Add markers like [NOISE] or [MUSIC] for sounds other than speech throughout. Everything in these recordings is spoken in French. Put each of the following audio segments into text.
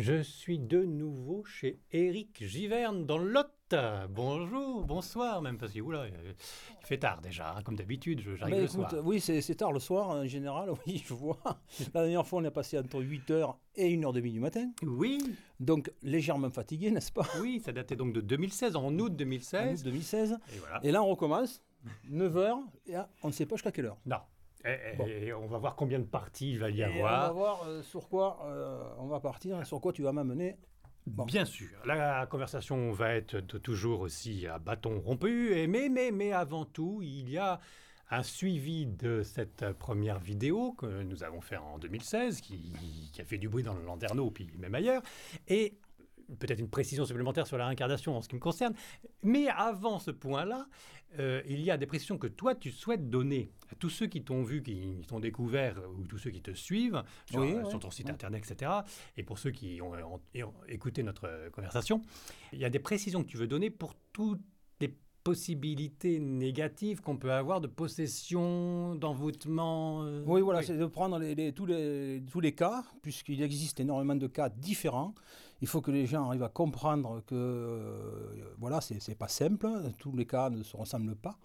Je suis de nouveau chez Eric Giverne dans le Lot. Bonjour, bonsoir, même parce que oula, il fait tard déjà, hein, comme d'habitude, j'arrive le écoute, Oui, c'est tard le soir en général, [LAUGHS] oui, je vois. La dernière fois, on est passé entre 8h et 1h30 du matin. Oui. Donc légèrement fatigué, n'est-ce pas Oui, ça datait donc de 2016, en août 2016. 2016. Et, et là, on recommence. 9h, et on ne sait pas jusqu'à quelle heure. Non, et, eh, eh, eh, on va voir combien de parties il va y avoir. On va voir euh, sur quoi euh, on va partir et sur quoi tu vas m'amener. Bien sûr, la conversation va être toujours aussi à bâton rompu, et mais, mais, mais avant tout, il y a un suivi de cette première vidéo que nous avons fait en 2016, qui, a fait du bruit dans le Landerneau, puis même ailleurs. Et peut-être une précision supplémentaire sur la réincarnation en ce qui me concerne. Mais avant ce point-là, euh, il y a des précisions que toi, tu souhaites donner à tous ceux qui t'ont vu, qui, t'ont découvert, euh, ou tous ceux qui te suivent sur, euh, ton site internet, etc. Et pour ceux qui ont, écouté notre conversation, il y a des précisions que tu veux donner pour tout possibilités négatives qu'on peut avoir de possession, d'envoûtement euh, Oui, voilà, c'est de prendre les, tous, les, tous les cas, puisqu'il existe énormément de cas différents. Il faut que les gens arrivent à comprendre que, euh, voilà, c'est pas simple, tous les cas ne se ressemblent pas,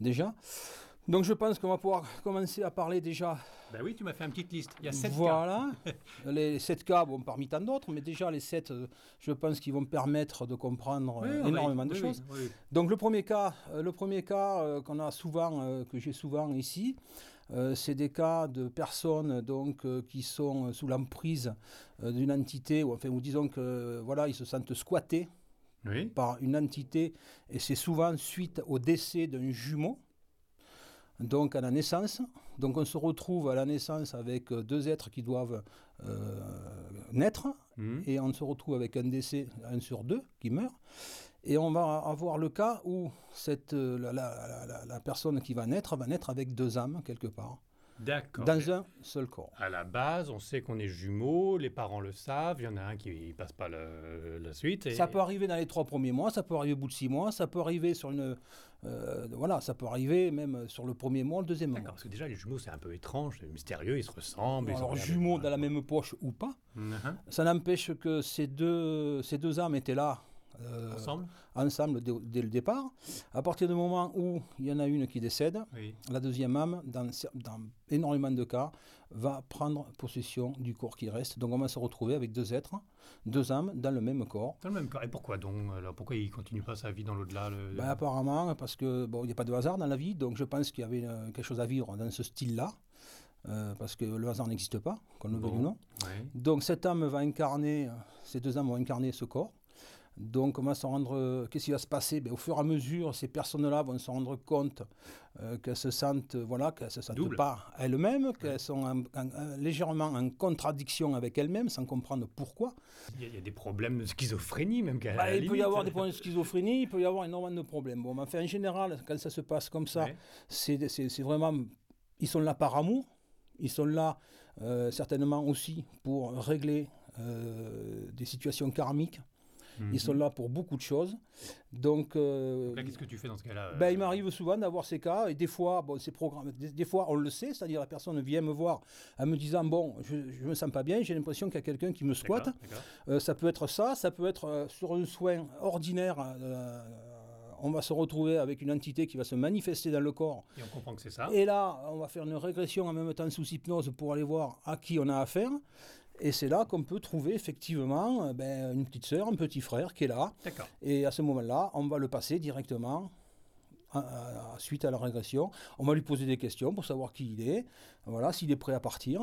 déjà. Donc je pense qu'on va pouvoir commencer à parler déjà. Ben oui, tu m'as fait une petite liste. Il y a sept cas. Voilà. [LAUGHS] les sept cas, bon, parmi tant d'autres, mais déjà les sept, euh, je pense qu'ils vont permettre de comprendre euh, énormément de choses. Donc le premier cas, euh, le premier cas qu'on a souvent, que j'ai souvent ici, c'est des cas de personnes donc qui sont sous l'emprise d'une entité, ou enfin, disons que voilà, ils se sentent squattés par une entité, et c'est souvent suite au décès d'un jumeau donc à la naissance. Donc on se retrouve à la naissance avec euh, deux êtres qui doivent euh, naître, mmh. et on se retrouve avec un décès, un sur deux, qui meurt. Et on va avoir le cas où cette, euh, la personne qui va naître va naître avec deux âmes quelque part. Dans un seul corps. À la base, on sait qu'on est jumeaux, les parents le savent, il y en a un qui ne passe pas la suite. Ça peut arriver dans les trois premiers mois, ça peut arriver au bout de six mois, ça peut arriver sur une. Euh, voilà, ça peut arriver même sur le premier mois, le deuxième mois. D'accord, parce que déjà, les jumeaux, c'est un peu étrange, mystérieux, ils se ressemblent. Alors, jumeaux dans la même poche ou pas, uh-huh. ça n'empêche que ces deux, ces deux âmes étaient là euh, ensemble, ensemble dès, le départ. À partir du moment où il y en a une qui décède, la deuxième âme, dans, énormément de cas, va prendre possession du corps qui reste. Donc on va se retrouver avec deux êtres, deux âmes dans le même corps. Dans le même corps. Et pourquoi donc Pourquoi il ne continue pas sa vie dans l'au-delà ben, Apparemment, parce que bon, il n'y a pas de hasard dans la vie, donc je pense qu'il y avait euh, quelque chose à vivre dans ce style-là. Euh, parce que le hasard n'existe pas, qu'on le veuille ou non. Donc cette âme va incarner, ces deux âmes vont incarner ce corps. Donc, comment se rendre euh, Qu'est-ce qui va se passer ben, Au fur et à mesure, ces personnes-là vont se rendre compte euh, qu'elles se sentent, euh, voilà, se sentent pas elles-mêmes, qu'elles sont légèrement en contradiction avec elles-mêmes, sans comprendre pourquoi. Il y, a, des problèmes de schizophrénie même. Bah, il peut y avoir des problèmes de schizophrénie, il peut y avoir énormément de problèmes. Bon, en général, quand ça se passe comme ça, c'est vraiment, ils sont là par amour. Ils sont là certainement aussi pour régler des situations karmiques. Ils sont mhm. là pour beaucoup de choses. Donc, euh, qu'est-ce que tu fais dans ce cas-là ben, Il euh, m'arrive souvent d'avoir ces cas, et des fois, bon, ces Des, fois, on le sait, c'est-à-dire la personne vient me voir en me disant Bon, je ne me sens pas bien, j'ai l'impression qu'il y a quelqu'un qui me squatte. Euh, ça peut être ça, ça peut être sur un soin ordinaire on va se retrouver avec une entité qui va se manifester dans le corps. Et on comprend que c'est ça. Et là, on va faire une régression en même temps sous hypnose pour aller voir à qui on a affaire. Et c'est là qu'on peut trouver effectivement euh, ben, une petite sœur, un petit frère qui est là. Et à ce moment-là, on va le passer directement suite à la régression. On va lui poser des questions pour savoir qui il est, voilà, s'il est prêt à partir.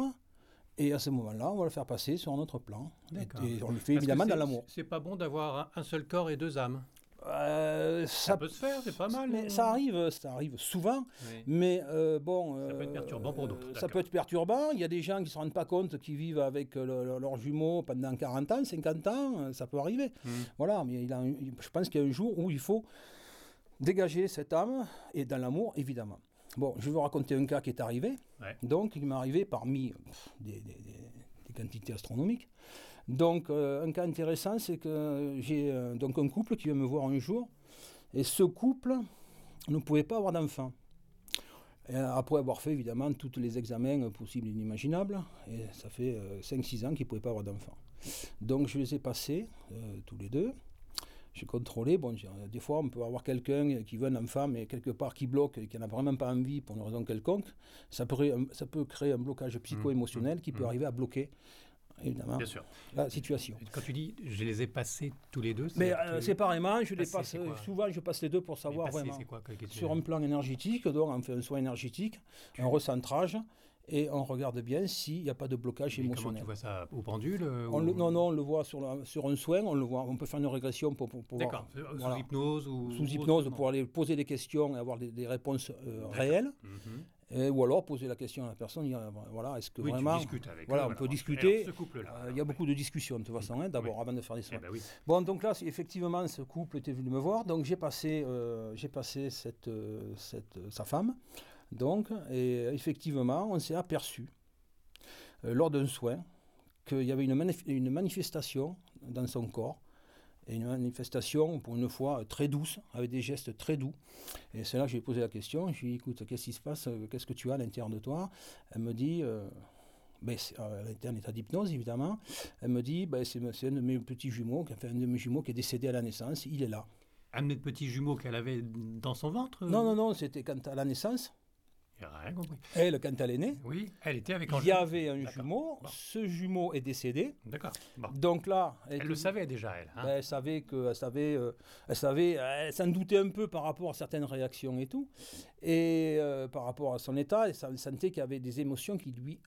Et à ce moment-là, on va le faire passer sur notre plan. Et, on le fait évidemment dans l'amour. C'est pas bon d'avoir un seul corps et deux âmes. Euh, ça, peut se faire, c'est pas mal. ça arrive, ça arrive souvent. Mais euh, bon. ça peut être euh, perturbant pour d'autres. Ça peut être perturbant. Il y a des gens qui ne se rendent pas compte, qui vivent avec leurs jumeaux pendant 40 ans, 50 ans. Ça peut arriver. Hmm. Voilà, mais je pense qu'il y a un jour où il faut dégager cette âme, et dans l'amour, évidemment. Bon, je vais vous raconter un cas qui est arrivé. Donc, il m'est arrivé parmi des quantités astronomiques. Donc, euh, un cas intéressant, c'est que j'ai euh, donc un couple qui vient me voir un jour, et ce couple ne pouvait pas avoir d'enfant. Après avoir fait évidemment tous les examens possibles et inimaginables, et ça fait 5-6 euh, ans qu'il ne pouvait pas avoir d'enfant. Donc je les ai passés, tous les deux, j'ai contrôlé. Bon, des fois, on peut avoir quelqu'un qui veut un enfant, mais quelque part qui bloque et qui n'a vraiment pas envie pour une raison quelconque. Ça peut, ça peut créer un blocage psycho-émotionnel mmh, mmh, qui peut mmh. arriver à bloquer évidemment, Bien sûr. la situation. Quand tu dis je les ai passés tous les deux, mais euh, séparément, je les passe euh, souvent. Je passe les deux pour savoir vraiment sur un plan énergétique. Donc on fait un soin énergétique, un recentrage. Et on regarde bien s'il n'y a pas de blocage émotionnel. Comment tu vois ça au pendule euh, Non, non, on le voit sur, sur un soin, on le voit. On peut faire une régression pour, pour, D'accord, sous hypnose ou... Sous hypnose, pour aller poser des questions et avoir des, réponses réelles. Mhm. Euh, ou alors poser la question à la personne, euh, voilà, est-ce que vraiment, voilà, on peut discuter. Euh, il y a beaucoup de discussions de toute façon, hein, d'abord, avant de faire des eh ben soins. Bon, donc là, effectivement, ce couple était venu me voir, donc j'ai passé, passé cette, cette, sa femme, donc, et effectivement, on s'est aperçu lors d'un soin qu'il y avait une, une manifestation dans son corps et une manifestation, pour une fois, très douce, avec des gestes très doux. Et c'est là que j'ai posé la question. Je lui ai dit, écoute, qu'est-ce qui se passe Qu'est-ce que tu as à l'intérieur de toi Elle me dit, euh, ben, euh, elle était en état d'hypnose, évidemment. Elle me dit, ben, c'est un de mes petits jumeaux, enfin, un de mes jumeaux qui est décédé à la naissance, il est là. Un de mes petits jumeaux qu'elle avait dans son ventre euh Non, non, non, c'était quand à la naissance. Elle, quand elle est née, oui, elle était avec il y avait un jumeau. Ce jumeau est décédé. D'accord. Donc là, elle, le savait déjà, elle. Hein. Ben, elle savait que, elle savait, euh, elle savait, elle s'en doutait un peu par rapport à certaines réactions et tout, et euh, par rapport à son état, elle sentait qu'il y avait des émotions qui lui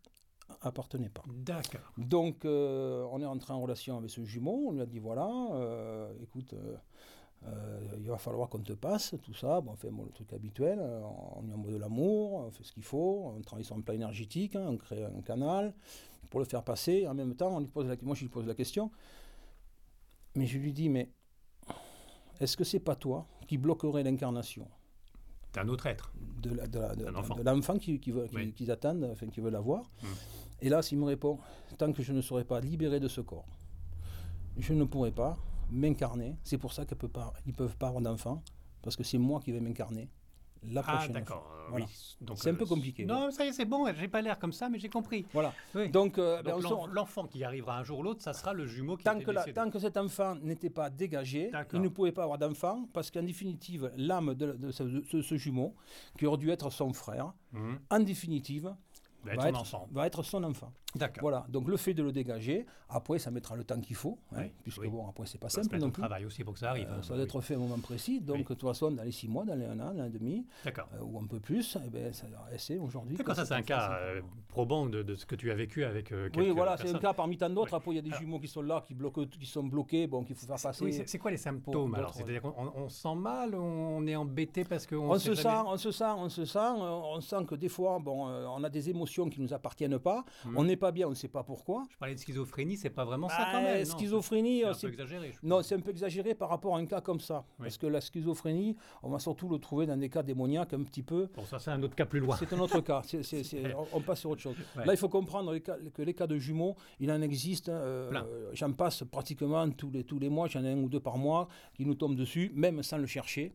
appartenaient pas. D'accord. Donc, euh, on est entré en relation avec ce jumeau. On lui a dit voilà, écoute, euh, il va falloir qu'on te passe tout ça. on fait le truc habituel, on y envoie de l'amour, on fait ce qu'il faut, on travaille sur un plan énergétique, hein, on crée un canal pour le faire passer. En même temps, on lui pose moi je lui pose la question, mais je lui dis mais est-ce que c'est pas toi qui bloquerais l'incarnation d'un autre être, de, de, l'enfant qui, qui, veut, qu'ils attendent, enfin qui veulent l'avoir. Mmh. Et là, s'il me répond tant que je ne serai pas libéré de ce corps, je ne pourrai pas m'incarner. C'est pour ça qu'ils ne peuvent pas avoir d'enfant, parce que c'est moi qui vais m'incarner. La ah, prochaine ah, d'accord. Euh, voilà. Oui. C'est un peu euh, compliqué. Non, ça y est, c'est bon, j'ai pas l'air comme ça, mais j'ai compris. Voilà. Donc, euh, ben, l'enfant qui arrivera un jour ou l'autre, ça sera le jumeau qui tant que Tant que cet enfant n'était pas dégagé, il ne pouvait pas avoir d'enfant, parce qu'en définitive, l'âme de, ce, jumeau, qui aurait dû être son frère, mmh. en définitive, va être, son, enfant. Voilà, donc le fait de le dégager, après ça mettra le temps qu'il faut, hein, puisque bon, après c'est pas ça simple. Donc travail aussi pour que ça arrive. Euh, hein. ça doit être fait à un moment précis, donc de toute façon, dans les six mois, dans les un an, un demi, euh, ou un peu plus, eh ben, ça, c'est aujourd'hui. D'accord, ça c'est un cas euh, probant de, ce que tu as vécu avec Oui, voilà, c'est un cas parmi tant d'autres. Après, il y a des jumeaux qui sont là, qui, bloquent, qui sont bloqués, bon, qu'il faut faire passer. c'est quoi les symptômes alors C'est-à-dire qu'on sent mal, on est embêté parce qu'on on se sent, on se sent, on se sent, on sent que des fois, bon, on a des émotions qui ne nous appartiennent pas. Mm. On n'est pas bien, on ne sait pas pourquoi. Je parlais de schizophrénie, c'est pas vraiment ça bah, quand même. schizophrénie, c'est un euh, peu exagéré. Non, c'est un peu exagéré par rapport à un cas comme ça. Parce que la schizophrénie, on va surtout le trouver dans des cas démoniaques un petit peu. Bon, ça, c'est un autre cas plus loin. C'est un autre cas. [LAUGHS] on passe sur autre chose. Là, il faut comprendre que les cas de jumeaux, il en existe. Hein, euh, j'en passe pratiquement tous les, tous les mois, j'en ai un ou deux par mois qui nous tombent dessus, même sans le chercher.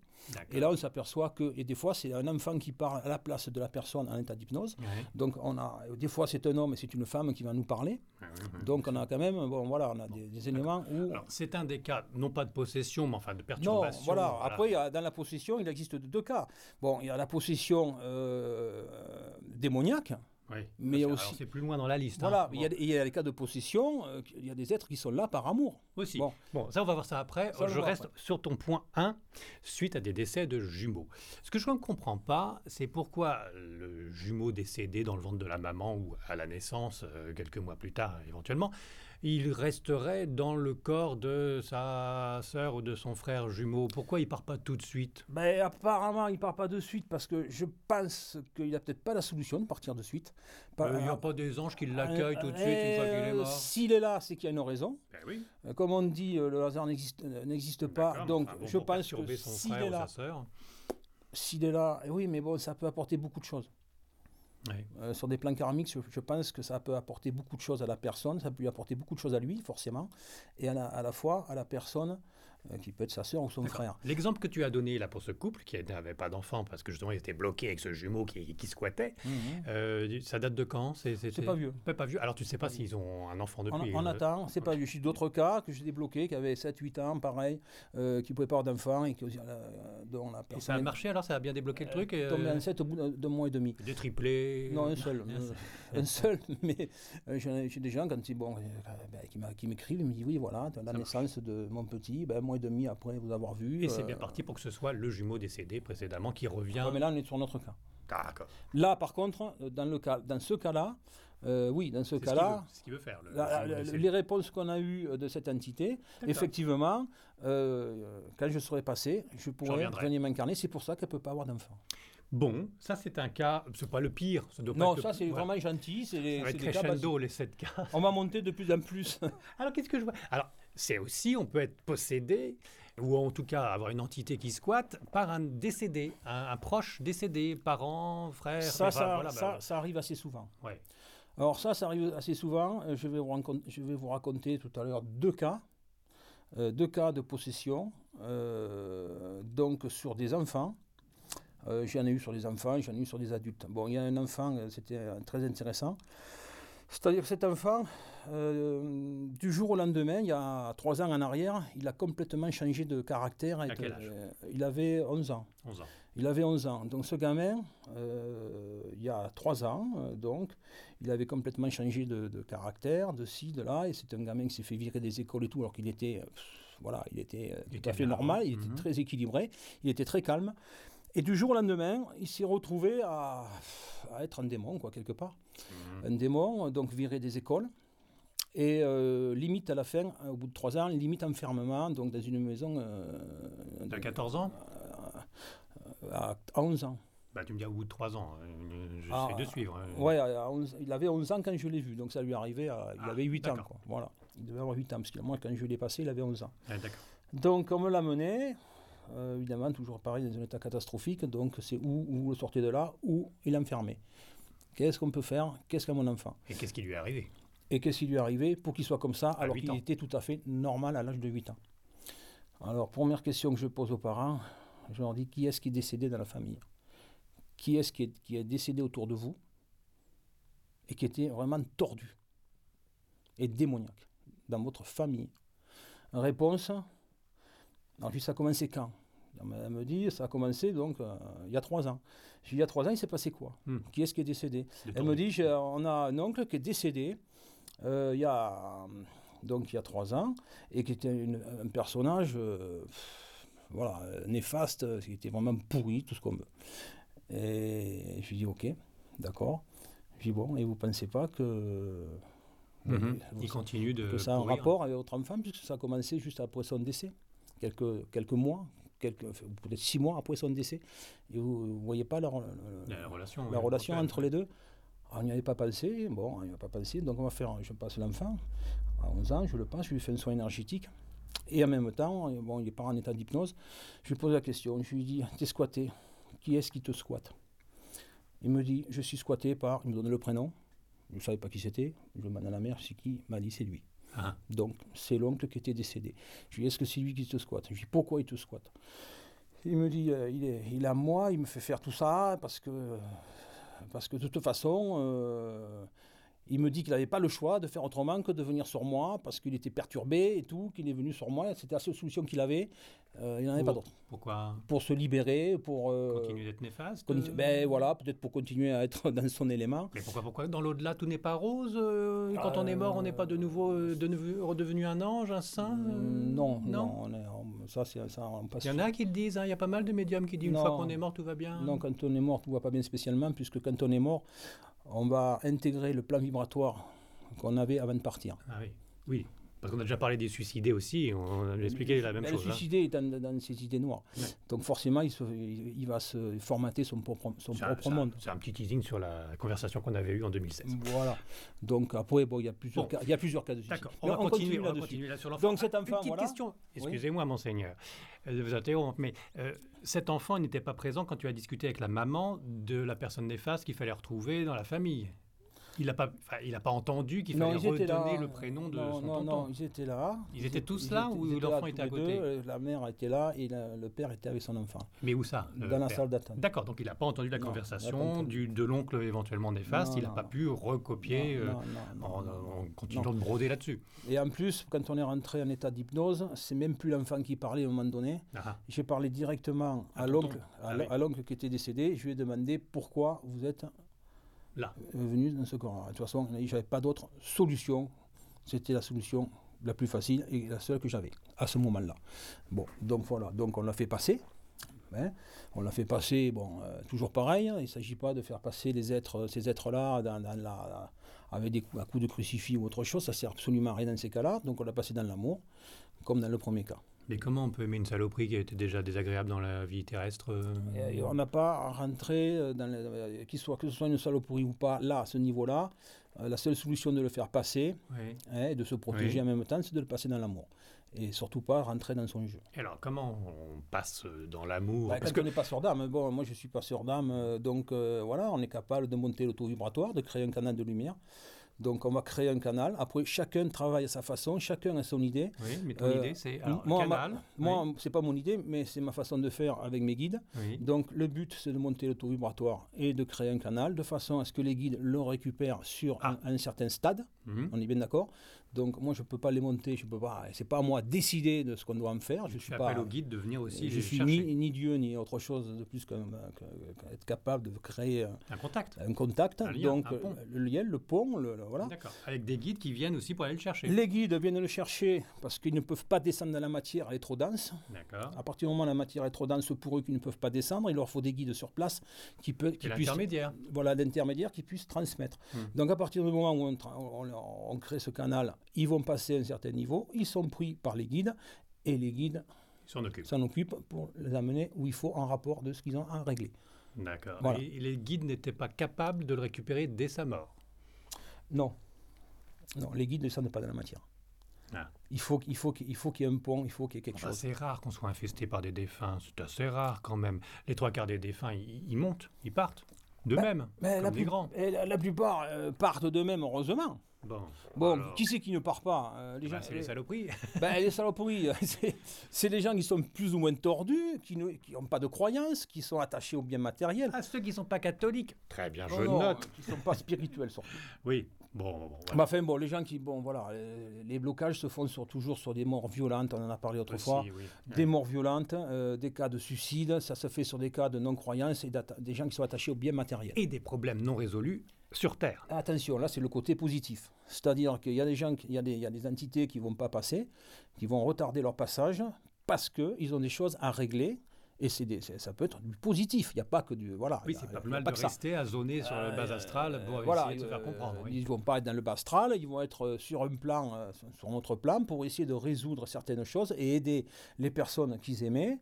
Et là, on s'aperçoit que, et des fois, c'est un enfant qui parle à la place de la personne en état d'hypnose. Donc, on a, des fois, c'est un homme et c'est une femme qui va nous parler. Ah Donc, on a quand même, bon, voilà, on a des, éléments où. c'est un des cas, non pas de possession, mais enfin de perturbation. Non, voilà. Après, dans la possession, il existe deux cas. Bon, il y a la possession euh, démoniaque. Oui. Mais il y a aussi. C'est plus loin dans la liste. Voilà, hein. il, y a, il les cas de possession, euh, il y a des êtres qui sont là par amour. Aussi. Bon, bon ça, on va voir ça après. Je reste sur ton point 1, suite à des décès de jumeaux. Ce que je ne comprends pas, c'est pourquoi le jumeau décédé dans le ventre de la maman ou à la naissance, euh, quelques mois plus tard éventuellement, il resterait dans le corps de sa sœur ou de son frère jumeau. Pourquoi il part pas tout de suite mais ben, Apparemment, il part pas de suite parce que je pense qu'il a peut-être pas la solution de partir de suite. Euh, il n'y a pas des anges qui l'accueillent tout de suite euh, S'il est là, c'est qu'il y a une raison. Ben euh, comme on dit, le hasard n'existe pas. Donc, je pense que s'il est là... S'il est là, oui, mais bon, ça peut apporter beaucoup de choses. Euh, sur des plans karmiques, je, pense que ça peut apporter beaucoup de choses à la personne, ça peut lui apporter beaucoup de choses à lui, forcément, et à la fois à la personne euh, qui peut être sa sœur ou son frère. L'exemple que tu as donné là pour ce couple, qui n'avait pas d'enfant parce que justement il était bloqué avec ce jumeau qui, qui squattait, mhm. euh, ça date de quand C'est pas vieux. Pas, pas vieux. Alors tu sais pas s'ils ont un enfant depuis En, on euh, attend, c'est pas vieux. J'ai d'autres cas que j'ai débloqué qui avaient 7-8 ans, pareil, qui ne pouvaient pas avoir d'enfant et qui, ça a marché alors Ça a bien débloqué le truc et, Tombé 7 au bout d'un mois et demi. De triplés Non, [LAUGHS] un seul. un seul, mais j'ai des gens quand bon, ben, qui m'écrivent, ils me disent oui, voilà, la naissance de mon petit, ben, moi et demi après vous avoir vu. Et c'est bien euh, parti pour que ce soit le jumeau décédé précédemment qui revient. mais là, on est sur notre cas. D'accord. Là, par contre, euh, dans, le cas, dans ce cas-là, euh, oui, dans ce cas-là, ce qu'il veut, faire. les réponses qu'on a eues de cette entité, effectivement, quand je serai passé, je pourrais venir m'incarner. C'est pour ça qu'elle peut pas avoir d'enfant. Bon, ça c'est un cas, c'est pas le pire. Ça non, ça c'est vraiment gentil. C'est les, ça les 7 cas. On va monter de plus en plus. [LAUGHS] Alors qu'est-ce que je vois Alors, c'est aussi, on peut être possédé, ou en tout cas avoir une entité qui squatte, par un décédé, un, proche décédé, parent, frère. Ça, ça, ben, ça, arrive assez souvent. Alors ça, ça arrive assez souvent. Euh, je vais vous, je vais vous raconter tout à l'heure deux cas, euh, deux cas de possession, euh, donc sur des enfants. j'en ai eu sur des enfants, j'en ai eu sur des adultes. Bon, il y a un enfant, c'était très intéressant. C'est-à-dire que cet enfant, euh, du jour au lendemain, il y a trois ans en arrière, il a complètement changé de caractère. À quel âge euh, il avait 11 ans. ans. Il avait 11 ans. Donc ce gamin, euh, il y a trois ans, donc, il avait complètement changé de, caractère, de ci, de là. Et c'est un gamin qui s'est fait virer des écoles et tout, alors qu'il était, voilà, il était tout à fait normal, il était mhm. très équilibré, il était très calme. Et du jour au lendemain, il s'est retrouvé à, être un démon, quoi, quelque part. Mhm. Un démon, donc viré des écoles, et euh, limite à la fin, hein, au bout de trois ans, limite enfermement, donc dans une maison. de euh, 14 ans euh, À 11 ans. Bah, tu me dis au bout de trois ans, hein, j'essaie ah, de suivre. Hein. Oui, il avait 11 ans quand je l'ai vu, donc ça lui arrivait, à, il ah, avait 8 ans. voilà, il devait avoir 8 ans, parce que moi, quand je l'ai passé, il avait 11 ans. Ah, donc on me l'a mené, évidemment, toujours pareil, dans un état catastrophique, donc c'est où, où le sortez de là, où il est enfermé. Qu'est-ce qu'on peut faire Qu'est-ce qu'a mon enfant Et qu'est-ce qui lui est arrivé et qu'est-ce qui lui est arrivé pour qu'il soit comme ça, alors qu'il était tout à fait normal à l'âge de 8 ans Alors, première question que je pose aux parents, je leur dis qui est-ce qui est décédé dans la famille Qui est-ce qui est, décédé autour de vous et qui était vraiment tordu et démoniaque dans votre famille Réponse Alors, ça a commencé quand elle me dit, ça a commencé donc euh, il y a trois ans. Je dis, il y a trois ans, il s'est passé quoi hmm. Qui est-ce qui est décédé Elle me dit, on a un oncle qui est décédé euh, il y a donc il y a trois ans, et qui était un personnage euh, voilà, néfaste, euh, qui était vraiment pourri, tout ce qu'on veut. Et je lui dis, ok, d'accord. Je dis, bon, et vous pensez pas que... Mhm. il continue de... Que ça a un rapport avec votre enfant, puisque ça a commencé juste après son décès, quelques, quelques mois, peut-être six mois après son décès. Et vous ne voyez pas la, relation, la relation entre les deux on n'y avait pas pensé, bon, on n'y avait pas pensé, donc on va faire, je passe l'enfant, à 11 ans, je le passe, je lui fais un soin énergétique. Et en même temps, euh, bon, il n'est pas en état d'hypnose, je lui pose la question, je lui dis, t'es squatté, qui est-ce qui te squatte Il me dit, je suis squatté par, il me donne le prénom, je ne savais pas qui c'était, je demande à la mère, c'est qui m'a dit, c'est lui. Ah. Donc, c'est l'oncle qui était décédé. Je lui dis, est-ce que c'est lui qui te squatte Je lui dis, pourquoi il te squatte Il me dit, euh, il, est, il moi, il me fait faire tout ça parce que euh, parce que de toute façon, euh, il me dit qu'il n'avait pas le choix de faire autrement que de venir sur moi parce qu'il était perturbé et tout, qu'il est venu sur moi. C'était la seule solution qu'il avait. Euh, il n'en avait pas d'autre. Pourquoi Pour se libérer, pour. Euh, continuer d'être néfaste euh, Ben voilà, peut-être pour continuer à être [LAUGHS] dans son élément. Mais pourquoi, pourquoi Dans l'au-delà, tout n'est pas rose Quand on est mort, on n'est pas de nouveau de, redevenu un ange, un saint hmm, Non, non. ça, c'est, ça, on passe Il y en a qui le disent, hein, il y a pas mal de médiums qui disent une fois qu'on est mort, tout va bien. Non, quand on est mort, tout va pas bien spécialement, puisque quand on est mort, on va intégrer le plan vibratoire qu'on avait avant de partir. Ah oui, oui. Parce qu'on a déjà parlé des suicidés aussi, on a expliqué la même ben, chose. Le hein. suicidé dans, ces idées noires. Donc forcément, il, va se formater son propre, son monde. C'est un petit teasing sur la conversation qu'on avait eue en 2016. Voilà. Donc après, il, y a plusieurs cas, plusieurs cas de suicide. on, va continuer là-dessus. Donc cet ah, enfant, excusez-moi monseigneur. Euh, vous mais euh, cet enfant n'était pas présent quand tu as discuté avec la maman de la personne néfaste qu'il fallait retrouver dans la famille. Il n'a pas, il pas entendu qu'il fallait redonner le prénom de non, son non, Non, ils étaient là. Ils, étaient tous là ou l'enfant était à côté La mère était là et le père était avec son enfant. Mais où ça Dans la salle d'attente. D'accord, donc il n'a pas entendu la conversation du, de l'oncle éventuellement néfaste. il n'a pas pu recopier euh, en, continuant de broder là-dessus. Et en plus, quand on est rentré en état d'hypnose, c'est même plus l'enfant qui parlait à un moment donné. Ah ah. J'ai parlé directement à l'oncle, ah à l'oncle qui était décédé. Je lui ai demandé pourquoi vous êtes Venu dans ce corps. De toute façon, n'avais pas d'autre solution. C'était la solution la plus facile et la seule que j'avais à ce moment-là. Bon, donc voilà, donc on l'a fait passer. Hein. On l'a fait passer, bon, euh, toujours pareil, hein. il ne s'agit pas de faire passer euh, ces êtres-là avec des à coups de crucifix ou autre chose, ça ne sert absolument à rien dans ces cas-là, donc on l'a passé dans l'amour, comme dans le premier cas. Mais comment on peut aimer une saloperie qui était déjà désagréable dans la vie terrestre euh On n'a pas à rentrer, euh, dans euh, soit, que ce soit une saloperie ou pas, là, à ce niveau-là. la seule solution de le faire passer hein, et de se protéger en même temps, c'est de le passer dans l'amour. Et surtout pas rentrer dans son jeu. Et alors, comment on passe dans l'amour bah, Parce qu'on n'est pas sur d'âme. Bon, moi, je suis pas sur d'âme. Donc, voilà, on est capable de monter l'auto-vibratoire, de créer un canal de lumière. Donc on va créer un canal. Après, chacun travaille à sa façon, chacun a son idée. Oui, mais ton euh, idée, c'est un canal. moi, c'est pas mon idée, mais c'est ma façon de faire avec mes guides. Donc le but, c'est de monter le vibratoire et de créer un canal de façon à ce que les guides le récupèrent sur ah. un, certain stade. Mhm. On est bien d'accord. Donc moi, je peux pas les monter, je peux pas. C'est pas à moi de décider de ce qu'on doit en faire. Je, suis pas. le guide de venir aussi. Je suis ni, Dieu ni autre chose de plus qu'être capable de créer un, contact. Un contact. lien, donc le lien, le pont, le, euh, D'accord. Avec des guides qui viennent aussi pour aller le chercher. Les guides viennent le chercher parce qu'ils ne peuvent pas descendre dans la matière, elle est trop dense. D'accord. À partir du moment où la matière est trop dense pour eux qu'ils ne peuvent pas descendre, il leur faut des guides sur place qui, peut, qui L'intermédiaire. Voilà, l'intermédiaire qui puisse transmettre. Hum. Donc à partir du moment où on, crée ce canal, ils vont passer un certain niveau, ils sont pris par les guides et les guides s'en occupent. pour les amener où il faut en rapport de ce qu'ils ont à régler. D'accord. Et les guides n'étaient pas capables de le récupérer dès sa mort. Non. Non, les guides ne descendent pas dans la matière. Ah. Il faut, faut, faut qu'il y ait un pont, il faut qu'il y ait quelque chose. C'est rare qu'on soit infesté par des défunts, c'est assez rare quand même. Les trois quarts des défunts, ils, montent, ils partent, deux bah, même, comme la des grands. Eh, la, la, plupart euh, partent d'eux-mêmes, heureusement. Bon, bon qui c'est qui ne part pas euh, les eh ben, gens, C'est les, eh, saloperies. [LAUGHS] Ben, les saloperies, euh, [LAUGHS] c'est les gens qui sont plus ou moins tordus, qui n'ont pas de croyances, qui sont attachés aux biens matériels. À ah, ceux qui ne sont pas catholiques. Très bien, je oh note. Qui ne sont pas spirituels, surtout. Oui, bah, bon, les gens qui bon voilà, euh, les, blocages se font toujours sur des morts violentes. On en a parlé bah, autrefois. Des morts violentes, euh, des cas de suicide. Ça se fait sur des cas de non-croyance et des gens qui sont attachés aux biens matériels. Et des problèmes non résolus sur Terre. Attention, là c'est le côté positif. C'est-à-dire qu'il y a des gens, il y des, entités qui ne vont pas passer, qui vont retarder leur passage parce qu'ils ont des choses à régler et ça peut être du positif. Il n'y a pas que du. Voilà, oui, c'est pas mal pas de rester à zoner sur le bas euh, astral pour voilà, essayer de se euh, faire comprendre. Ils ne vont pas être dans le bas astral, ils vont être euh, sur un plan, sur autre plan, pour essayer de résoudre certaines choses et aider les personnes qu'ils aimaient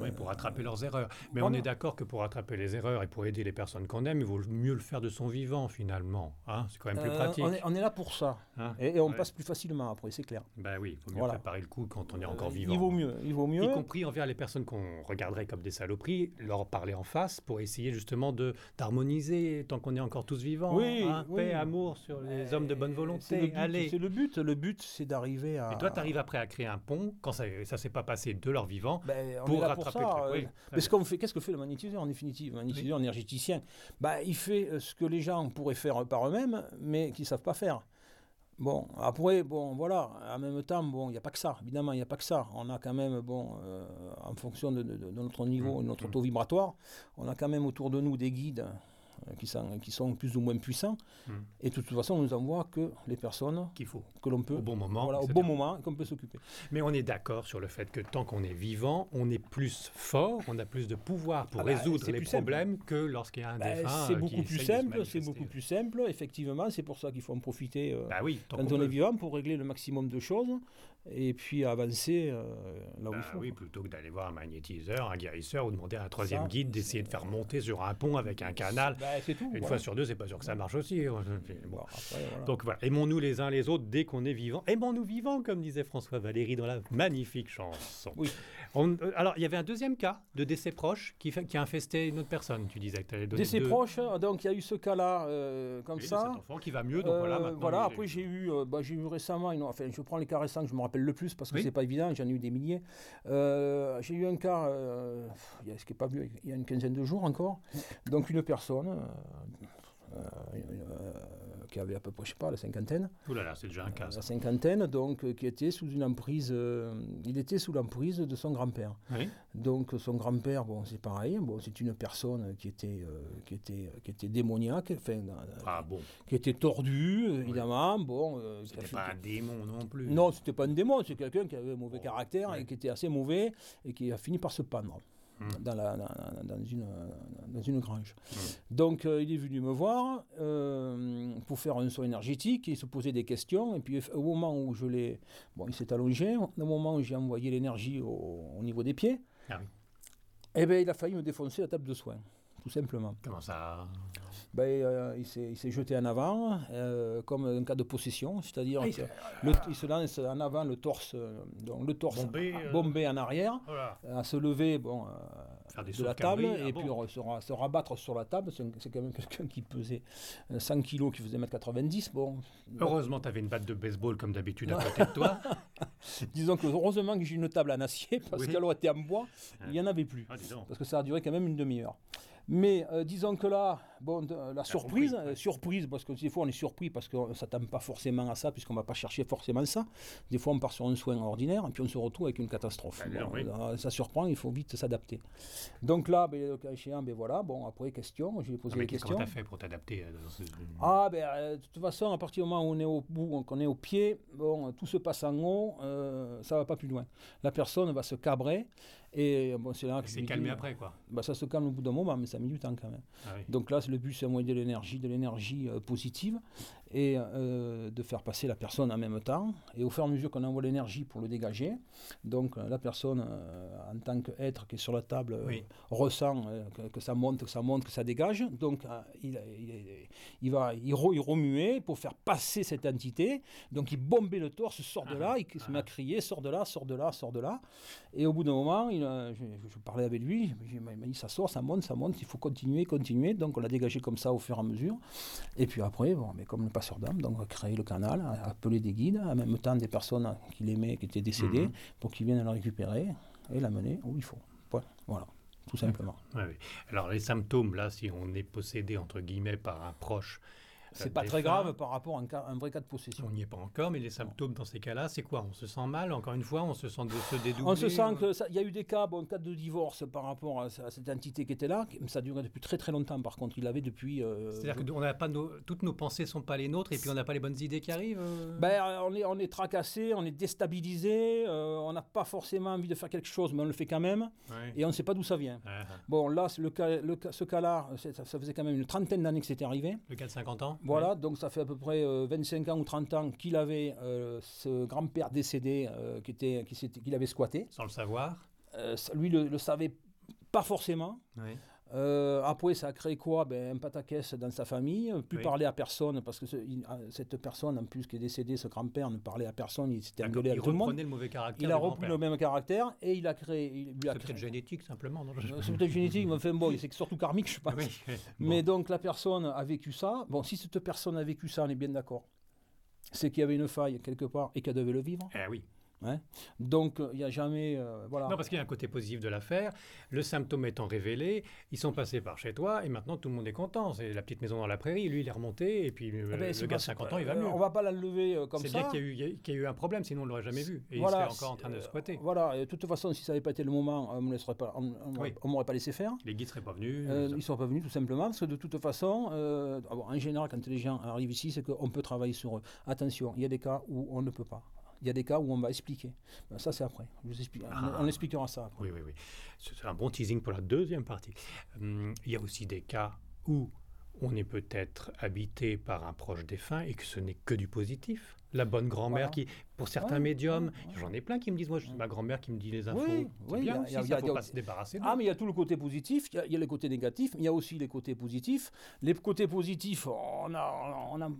oui, pour attraper leurs erreurs. Mais on est d'accord que pour attraper les erreurs et pour aider les personnes qu'on aime, il vaut mieux le faire de son vivant, finalement. Hein c'est quand même plus euh, pratique. On est, là pour ça. Hein? et, on passe plus facilement après, c'est clair. Ben oui, il vaut mieux préparer le coup quand on est encore euh, vivant. Il vaut mieux. Il vaut mieux. Y compris envers les personnes qu'on regarderait comme des saloperies, leur parler en face pour essayer justement de d'harmoniser tant qu'on est encore tous vivants. Oui, hein. Paix, amour sur les euh, hommes de bonne volonté. C'est le but. Le but, c'est d'arriver à. Et toi, tu arrives après à créer un pont quand ça ne s'est pas passé de leur vivant. Ben, pour est euh, Mais ce qu'on fait, qu'est-ce que fait le magnétiseur en définitive Le magnétiseur énergéticien, bah, il fait euh, ce que les gens pourraient faire par eux-mêmes, mais qu'ils ne savent pas faire. Bon, après, bon, voilà, en même temps, bon, il n'y a pas que ça, évidemment, il n'y a pas que ça. On a quand même, bon, euh, en fonction de, de notre niveau, mmh. de notre mmh. taux vibratoire, on a quand même autour de nous des guides euh, qui sont, plus ou moins puissants. Hmm. Et de toute façon, on nous envoie que les personnes qu'il faut, que l'on peut, au bon moment, au bon moment, qu'on peut s'occuper. Mais on est d'accord sur le fait que tant qu'on est vivant, on est plus fort, on a plus de pouvoir pour ah bah, résoudre les problèmes que lorsqu'il y a un bah, défunt. Euh, c'est beaucoup plus simple, c'est beaucoup plus simple. Effectivement, c'est pour ça qu'il faut en profiter euh, bah quand on, est vivant pour régler le maximum de choses et puis avancer là où il faut. Oui, plutôt que d'aller voir un magnétiseur, un guérisseur ou demander à un troisième guide d'essayer de faire monter sur un pont avec un canal. Une fois sur deux, c'est pas sûr que ça marche aussi. Hein. [LAUGHS] Donc voilà, aimons-nous les uns les autres dès qu'on est vivant. Aimons-nous vivants, comme disait François Valéry dans la magnifique chanson. Oui. Euh, alors, il y avait un deuxième cas de décès proche qui, fait, infesté infesté une autre personne, tu disais. Que décès proche, hein, donc il y a eu ce cas-là, euh, comme oui, ça. Cet enfant qui va mieux, donc voilà. Euh, voilà, après j'ai eu, euh, bah, j'ai eu récemment, enfin, je prends les cas récents que je me rappelle le plus parce que c'est pas évident, j'en ai eu des milliers. j'ai eu un cas, il y a, ce qui est pas vu il y a une quinzaine de jours encore. Donc, une personne qui avait à peu près, je sais pas, la cinquantaine. là c'est déjà un euh, cas. La cinquantaine, donc, euh, qui était sous une emprise. Euh, il était sous l'emprise de son grand-père. Donc, son grand-père, bon, c'est pareil. Bon, c'est une personne qui était, qui était, qui était démoniaque, enfin, ah, bon. qui était tordue, évidemment. Bon, c'était pas un démon non plus. Non, c'était pas un démon. C'est quelqu'un qui avait un mauvais caractère et qui était assez mauvais et qui a fini par se pendre dans, la, une, une grange. Mm. Donc euh, il est venu me voir euh, pour faire un soin énergétique, il se posait des questions, et puis au moment où je l'ai... Bon, il s'est allongé, au moment où j'ai envoyé l'énergie au, niveau des pieds, ah Et eh ben il a failli me défoncer la table de soins tout simplement. Comment ça ben, euh, Il s'est jeté en avant, euh, comme un cas de possession, c'est-à-dire ah, il qu'il se lance en avant le torse, euh, donc le torse bombé, en arrière, oh à se lever bon, de la table ah et puis se, rabattre sur la table. C'est quand même [LAUGHS] quelqu'un qui pesait 100 kg qui faisait 1m90. Bon. Heureusement, tu avais une batte de baseball comme d'habitude à côté de toi. [LAUGHS] Disons que heureusement que j'ai une table en acier parce qu'elle aurait été en bois, il n'y en avait plus. Ah, parce que ça a duré quand même une demi-heure. Mais euh, disons que là, Bon, euh, la, surprise, euh, surprise, parce que des fois on est surpris parce qu'on ne s'attend pas forcément à ça, puisqu'on ne va pas chercher forcément ça. Des fois on part sur un soin ordinaire et puis on se retrouve avec une catastrophe. Bah, euh, ça surprend, il faut vite s'adapter. Donc là, ben, le cas échéant, ben voilà, bon, après, question, je vais poser posé ah, question. mais quest questions. que tu as fait pour t'adapter Ah, ben, de toute façon, à partir du moment où on est au bout, hein, qu'on est au pied, bon, tout se passe en haut, ça ça va pas plus loin. La personne va se cabrer et bon, c'est là que. C'est calmé après, quoi. Ben, ça se calme au bout d'un moment, mais ça met du temps quand même. Ah Donc là, le but, c'est un de l'énergie, de l'énergie euh, positive et euh, de faire passer la personne en même temps. Et au fur et à mesure qu'on envoie l'énergie pour le dégager, donc euh, la personne, euh, en tant qu'être qui est sur la table, ressent que, ça monte, que ça monte, que ça dégage. Donc il, il, va il, il pour faire passer cette entité. Donc il bombait le torse, sort de là, ah. il se met à crier, sort de là, sort de là, sort de là. Et au bout d'un moment, il, je, parlais avec lui, il m'a dit ça sort, ça monte, ça monte, il faut continuer, continuer. Donc on l'a dégagé comme ça au fur et à mesure. Et puis après, bon, mais comme le sur donc créer le canal, appeler des guides, en même temps des personnes qu'il aimait, qui étaient décédées, mhm. pour qu'ils viennent la récupérer et l'amener où il faut. Voilà, tout simplement. Alors les symptômes, là, si on est possédé, entre guillemets, par un proche, c'est pas très grave par rapport à un, un vrai cas de possession. On n'y est pas encore, mais les symptômes dans ces cas-là, c'est quoi On se sent mal, encore une fois, on se sent de se dédoubler On se sent que... Il y a eu des cas, bon, cas de divorce par rapport à, cette entité qui était là, ça durait depuis très très longtemps par contre, il l'avait depuis... Euh, C'est-à-dire que on pas toutes nos pensées sont pas les nôtres et puis on n'a pas les bonnes idées qui arrivent euh ben, on, est, on est tracassé, on est déstabilisé, euh, on n'a pas forcément envie de faire quelque chose, mais on le fait quand même, et on ne sait pas d'où ça vient. Ah ah. Bon, là, ce cas-là, ça, ça faisait quand même une trentaine d'années que c'était arrivé. Le cas de 50 ans voilà, donc ça fait à peu près 25 euh, ans ou 30 ans qu'il avait euh, ce grand-père décédé euh, qui était, qui qu'il avait squatté. Sans le savoir. lui le, le savait pas forcément. Oui. Euh, après, ça a créé quoi ben, Un pataquès dans sa famille, plus parler à personne, parce que ah, cette personne, en plus qui est décédée, ce grand-père, ne parlait à personne, il s'était engueulé avec le monde. Le mauvais caractère il a repris le même caractère et il a créé. Il lui a c'est créé... peut-être génétique, simplement. Euh, c'est peut-être génétique, mais enfin, bon, c'est surtout karmique, je pense. Oui, Mais donc, la personne a vécu ça. Bon, si cette personne a vécu ça, on est bien d'accord. C'est qu'il y avait une faille quelque part et qu'elle devait le vivre. Eh oui. Donc, euh, il n'y a jamais. Euh, voilà. Non, parce qu'il y a un côté positif de l'affaire. Le symptôme étant révélé, ils sont passés par chez toi et maintenant tout le monde est content. C'est la petite maison dans la prairie, lui, il est remonté et puis euh, ah ben, le gars de 50 ans, il va mieux. On ne va pas la lever comme ça. C'est bien qu'il y, a eu un problème, sinon on ne l'aurait jamais vu. Et il serait encore en train de squatter. Voilà, de toute façon, si ça n'avait pas été le moment, on ne m'aurait pas laissé faire. Les guides ne seraient pas venus. ils ne seraient pas venus, tout simplement, parce que de toute façon, ah en général, quand les gens arrivent ici, c'est qu'on peut travailler sur eux. Attention, il y a des cas où on ne peut pas il y a des cas où on va expliquer. Ben, ça, c'est après. Ah. on, expliquera ça après. Oui, oui, oui. C'est un bon teasing pour la deuxième partie. Hum, il y a aussi des cas où on est peut-être habité par un proche défunt et que ce n'est que du positif. La bonne grand-mère qui, pour certains médiums, j'en ai plein qui me disent, moi, c'est ma grand-mère qui me dit les infos. Oui, bien, il ne faut pas se débarrasser. Ah, mais il y a tout le côté positif, il y, a les côtés négatifs, mais il y a aussi les côtés positifs. Les côtés positifs, on a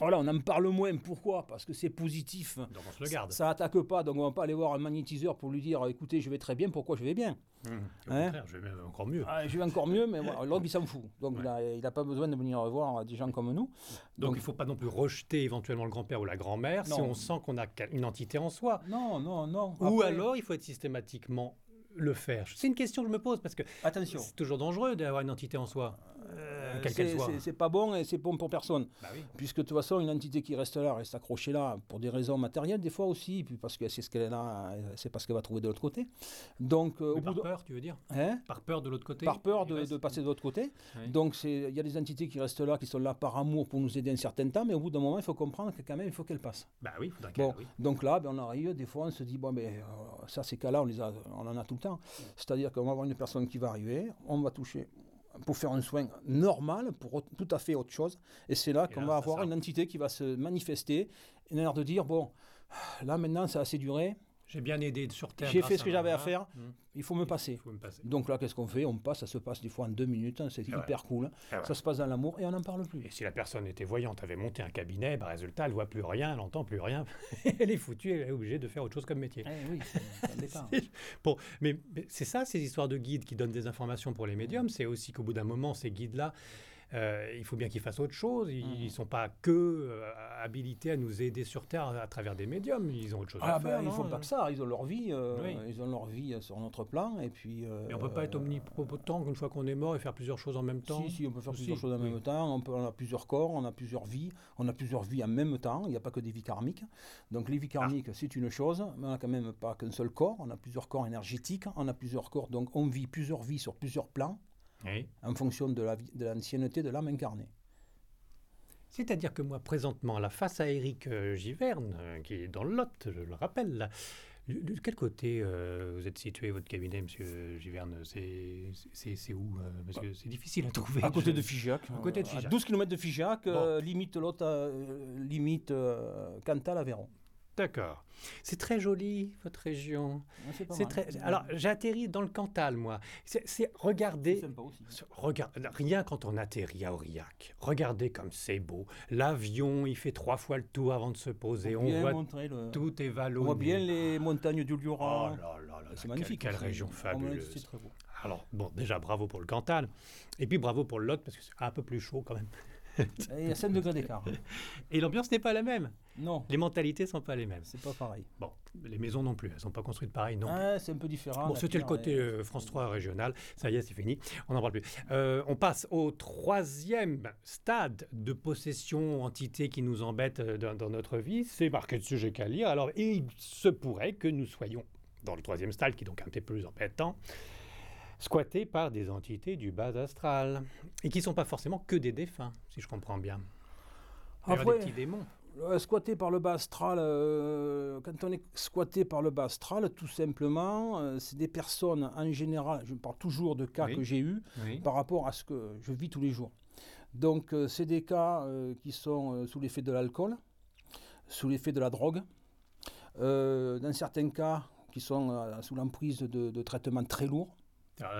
voilà, on en parle moins. Pourquoi Parce que c'est positif. Donc on se le garde. Ça, n'attaque attaque pas. Donc on va pas aller voir un magnétiseur pour lui dire écoutez, je vais très bien, pourquoi je vais bien mmh. Au hein contraire, je vais encore mieux. Ah, je vais encore mieux, mais l'homme, il s'en fout. Donc il n'a pas besoin de venir voir des gens comme nous. Donc, il ne faut pas non plus rejeter éventuellement le grand-père ou la grand-mère si on sent qu'on a une entité en soi. Non, non, non. Ou alors il faut être systématiquement le faire C'est une question que je me pose parce que c'est toujours dangereux d'avoir une entité en soi. Euh, c'est pas bon et c'est bon pour personne. Bah Puisque de toute façon, une entité qui reste là, reste accrochée là pour des raisons matérielles, des fois aussi, puis parce que c'est ce qu'elle a euh, c'est parce qu'elle va trouver de l'autre côté. Donc, euh, par peur, tu veux dire hein Par peur de l'autre côté Par peur de, passer de l'autre côté. Donc, il y a des entités qui restent là, qui sont là par amour pour nous aider un certain temps, mais au bout d'un moment, il faut comprendre que quand même, il faut qu'elle passe Bah oui, Donc là, ben, on arrive, des fois, on se dit, bon, mais ben, ça, ces cas-là, on, on en a tout le temps. C'est-à-dire qu'on va avoir une personne qui va arriver, on va toucher pour faire un soin normal, pour tout à fait autre chose. Et c'est là qu'on va avoir une entité qui va se manifester, et l'air de dire, bon, là maintenant ça a assez duré, j'ai bien aidé sur Terre. J'ai fait ce que j'avais à faire. Hmm. Il faut me passer. Donc là, qu'est-ce qu'on fait On passe, ça se passe des fois en deux minutes. Hein, c'est hyper cool. Ça se passe dans l'amour et on n'en parle plus. Et si la personne était voyante, avait monté un cabinet, bah, résultat, elle voit plus rien, elle n'entend plus rien. [LAUGHS] elle est foutue, elle est obligée de faire autre chose comme métier. Eh oui, [LAUGHS] bon, mais, mais c'est ça, ces histoires de guides qui donnent des informations pour les médiums. C'est aussi qu'au bout d'un moment, ces guides-là, euh, il faut bien qu'ils fassent autre chose. Ils ne mhm. sont pas que euh, habilités à nous aider sur Terre à, travers des médiums. Ils ont autre chose ah à ben, faire. Ils font pas que ça. Ils ont leur vie. Euh, ils ont leur vie sur notre plan. Et puis. Mais on ne peut pas être omnipotent qu'une fois qu'on est mort et faire plusieurs choses en même temps. Si, si, on peut faire plusieurs choses en même temps. On, a plusieurs corps, on a plusieurs vies, on a plusieurs vies en même temps. Il n'y a pas que des vies karmiques. Donc les vies karmiques, c'est une chose, mais on n'a quand même pas qu'un seul corps. On a plusieurs corps énergétiques, on a plusieurs corps. Donc on vit plusieurs vies sur plusieurs plans en fonction de l'ancienneté de l'âme incarnée. C'est-à-dire que moi, présentement, la face à Éric euh, Giverne, euh, qui est dans le Lot, je le rappelle, de quel côté euh, vous êtes situé, votre cabinet, monsieur Giverne C'est où que c'est difficile à trouver. À côté de Figeac. À côté de 12 km de Figeac, limite l'autre, limite Cantal-Aveyron. D'accord. C'est très joli, votre région. c'est très... Alors, j'atterris dans le Cantal, moi. C'est regarder... Hein. Rien quand on atterrit à Aurillac. Regardez comme c'est beau. L'avion, il fait trois fois le tour avant de se poser. On, voit tout est On voit bien les montagnes du Lura. Oh là là c'est magnifique. Quelle, région fabuleuse. Alors, bon, déjà, bravo pour le Cantal. Et puis, bravo pour le Lot, parce que c'est un peu plus chaud quand même. Il y a 7 degrés d'écart. Et l'ambiance n'est pas la même. Non. Les mentalités sont pas les mêmes. C'est pas pareil. Bon, les maisons non plus, elles sont pas construites pareil, non. Ah, c'est un peu différent. Bon, c'était le côté euh, France 3 régional. Ça y est, c'est fini. On n'en parle plus. Euh, on passe au troisième stade de possession, entité qui nous embête euh, dans, dans notre vie. C'est marqué de sujet qu'à lire. Alors, il se pourrait que nous soyons dans le troisième stade, qui est donc un petit peu plus embêtant squattés par des entités du bas astral, et qui ne sont pas forcément que des défunts, si je comprends bien. Après, fait, des démons. Euh, squatté par le bas astral, euh, quand on est squatté par le bas astral, tout simplement, euh, c'est des personnes en général, je parle toujours de cas que j'ai eu par rapport à ce que je vis tous les jours. Donc, c'est des cas qui sont sous l'effet de l'alcool, sous l'effet de la drogue, dans certains cas qui sont sous l'emprise de, de traitements très lourds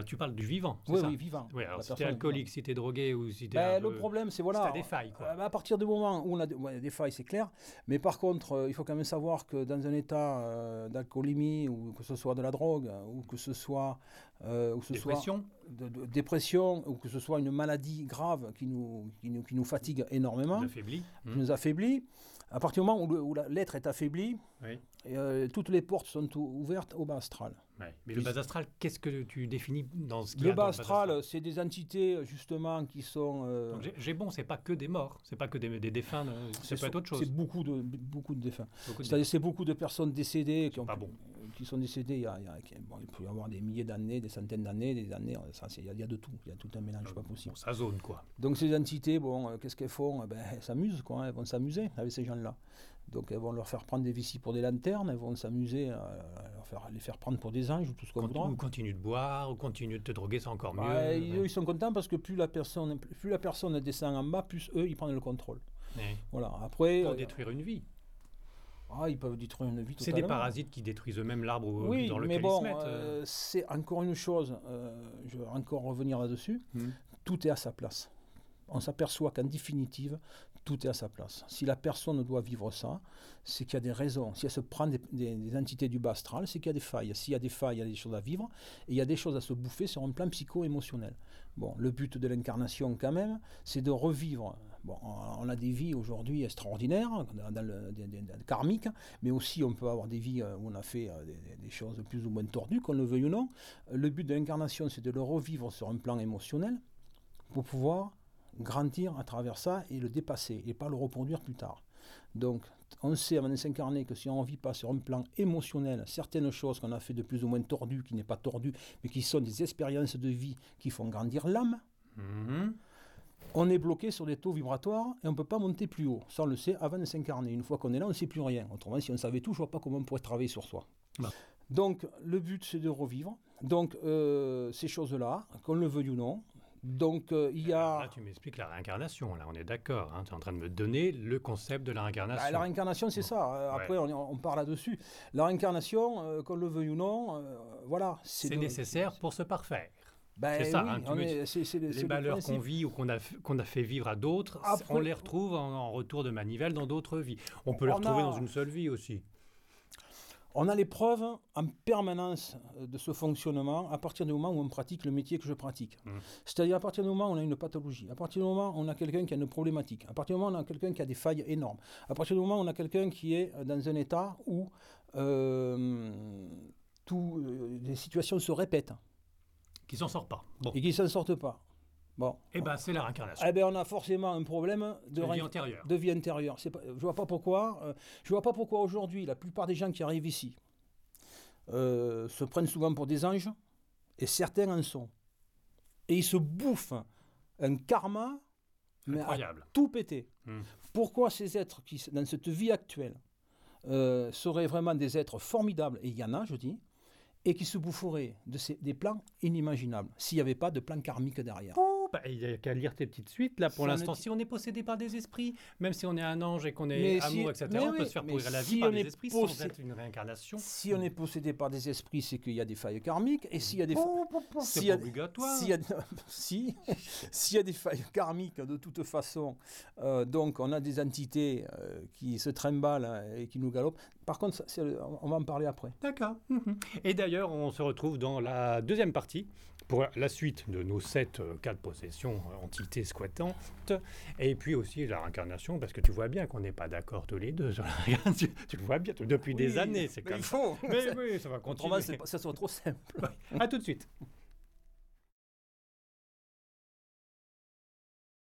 tu parles du vivant. Oui, ça oui, vivant. si alcoolique, si drogué ou si tu Ben, le problème, c'est voilà. des failles, euh, à partir du moment où on a des, failles, c'est clair. Mais par contre, euh, il faut quand même savoir que dans un état euh, d'alcoolémie, ou que ce soit de la drogue, ou que ce soit. Euh, ou ce dépression. Soit de, dépression, ou que ce soit une maladie grave qui nous, qui nous, qui nous fatigue énormément. Nous affaiblit. Qui hum. nous affaiblit. À partir du moment où, l'être la lettre est affaiblie, euh, toutes les portes sont ouvertes au bas astral. Mais le bas astral, qu'est-ce que tu définis dans ce qu'il Le y a bas astral, c'est des entités euh, justement qui sont. Euh, j'ai bon, c'est pas que des morts, c'est pas que des, des défunts, c'est peut être autre chose. C'est beaucoup de beaucoup de défunts. C'est beaucoup de personnes décédées qui ont. Pas bon qui sont décédés il y a, il, peut y avoir des milliers d'années, des centaines d'années, des années, euh, il, y a, de tout, il y a tout un mélange ah pas possible. ça zone quoi. Donc ces entités, bon, euh, qu'est-ce qu'elles font eh ben, Elles s'amusent quoi, hein, elles vont s'amuser avec ces gens-là. Donc elles vont leur faire prendre des vessies pour des lanternes, elles vont s'amuser euh, à leur faire, les faire prendre pour des anges ou tout ce qu'on voudra. Ou continue de boire, ou continue de te droguer, c'est encore mieux. Bah, ils sont contents parce que plus la, personne, plus la personne descend en bas, plus eux, ils prennent le contrôle. Voilà. Après, détruire une vie. Ah, ils peuvent détruire une vie C'est des parasites qui détruisent eux-mêmes l'arbre dans lequel ils se mettent. c'est encore une chose, euh, je vais encore revenir là-dessus, hmm. tout est à sa place. On s'aperçoit qu'en définitive, tout est à sa place. Si la personne doit vivre ça, c'est qu'il y a des raisons. Si elle se prend des, entités du bas astral, c'est qu'il y a des failles. S'il y a des failles, il y a des choses à vivre et il y a des choses à se bouffer sur un plan psycho-émotionnel. Bon, le but de l'incarnation, quand même, c'est de revivre on a des vies aujourd'hui extraordinaires, hein, dans karmiques, hein, mais aussi on peut avoir des vies euh, où on a fait euh, des, choses plus ou moins tordues, qu'on le veuille ou non. Euh, le but de l'incarnation, c'est de le revivre sur un plan émotionnel pour pouvoir grandir à travers ça et le dépasser et pas le reproduire plus tard. Donc, on sait avant de s'incarner que si on ne vit pas sur un plan émotionnel certaines choses qu'on a fait de plus ou moins tordues, qui n'est pas tordues, mais qui sont des expériences de vie qui font grandir l'âme, mmh on est bloqué sur des taux vibratoires et on ne peut pas monter plus haut. Ça, on le sait avant de s'incarner. Une fois qu'on est là, on ne sait plus rien. Autrement, si on savait tout, je ne vois pas comment on pourrait travailler sur soi. Bah. Donc, le but, c'est de revivre. Donc, euh, ces choses-là, qu'on le veuille ou non. Donc, euh, il y a. Là, tu m'expliques la réincarnation, là, on est d'accord. Hein. tu es en train de me donner le concept de la réincarnation. Bah, la réincarnation, c'est ça. Euh, après, on, on, parle là-dessus. La réincarnation, qu'on le veuille ou non, voilà. C'est nécessaire pour se parfaire. Ben, c'est ça, hein, les valeurs qu'on vit ou qu'on a, a fait vivre à d'autres, on les retrouve en, retour de manivelle dans d'autres vies. On peut les retrouver dans une seule vie aussi. On a les preuves en permanence euh, de ce fonctionnement à partir du moment où on pratique le métier que je pratique. Mmh. C'est-à-dire à partir du moment où on a une pathologie, à partir du moment où on a quelqu'un qui a une problématique, à partir du moment où on a quelqu'un qui a des failles énormes, à partir du moment où on a quelqu'un qui est euh, dans un état où euh, euh les situations se répètent. Qui s'en sortent pas. Et qui s'en sortent pas. Bon. Eh ben, c'est la réincarnation. Eh bien, on a forcément un problème de, vie intérieure. De vie je vois pas pourquoi. Euh, je vois pas pourquoi aujourd'hui, la plupart des gens qui arrivent ici euh, se prennent souvent pour des anges, et certains en sont. Et ils se bouffent un karma, tout pété. Hmm. Pourquoi ces êtres qui, dans cette vie actuelle, euh, seraient vraiment des êtres formidables, et il y en a, je dis, et qui se boufferait de ces, des plans inimaginables s'il n'y avait pas de plan karmique derrière. Bah, il n'y a qu'à lire tes petites suites. Là, pour l'instant, si on est possédé par des esprits, même si on est un ange et qu'on est amour, etc., on peut se faire pourrir la vie par des esprits sans être une réincarnation. Si on est possédé par des esprits, c'est qu'il y a des failles karmiques. Et s'il y a des si y, a... des failles karmiques, de toute façon, euh, donc on a des entités euh, qui se trimballent hein, et qui nous galopent. Par contre, on va en parler après. D'accord. Mhm. Et d'ailleurs, on se retrouve dans la deuxième partie pour la suite de nos sept cas euh, de possession, euh, entités squattantes, et puis aussi la réincarnation, parce que tu vois bien qu'on n'est pas d'accord tous les deux. [LAUGHS] tu, le vois bien, depuis des années, c'est comme il faut. Ça. Mais oui, ça va Ça sera trop simple. A [LAUGHS] tout de suite.